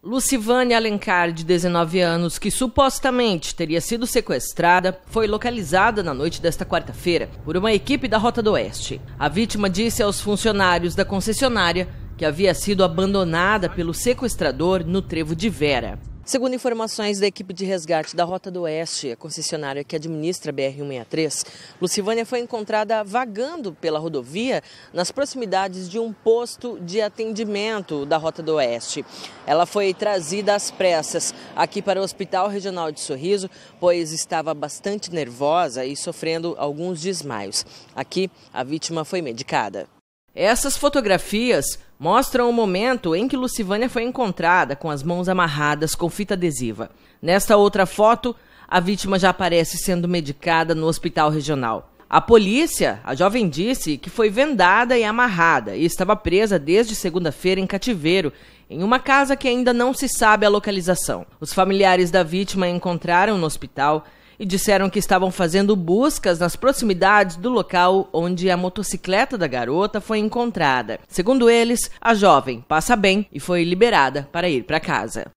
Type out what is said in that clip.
Lucivane Alencar, de 19 anos, que supostamente teria sido sequestrada, foi localizada na noite desta quarta-feira por uma equipe da Rota do Oeste. A vítima disse aos funcionários da concessionária que havia sido abandonada pelo sequestrador no trevo de Vera. Segundo informações da equipe de resgate da Rota do Oeste, a concessionária que administra a BR-163, Lucivânia foi encontrada vagando pela rodovia nas proximidades de um posto de atendimento da Rota do Oeste. Ela foi trazida às pressas aqui para o Hospital Regional de Sorriso, pois estava bastante nervosa e sofrendo alguns desmaios. Aqui, a vítima foi medicada. Essas fotografias mostram o momento em que Lucivânia foi encontrada com as mãos amarradas com fita adesiva. Nesta outra foto, a vítima já aparece sendo medicada no hospital regional. A polícia, a jovem disse que foi vendada e amarrada e estava presa desde segunda-feira em cativeiro, em uma casa que ainda não se sabe a localização. Os familiares da vítima encontraram no hospital e disseram que estavam fazendo buscas nas proximidades do local onde a motocicleta da garota foi encontrada. Segundo eles, a jovem passa bem e foi liberada para ir para casa.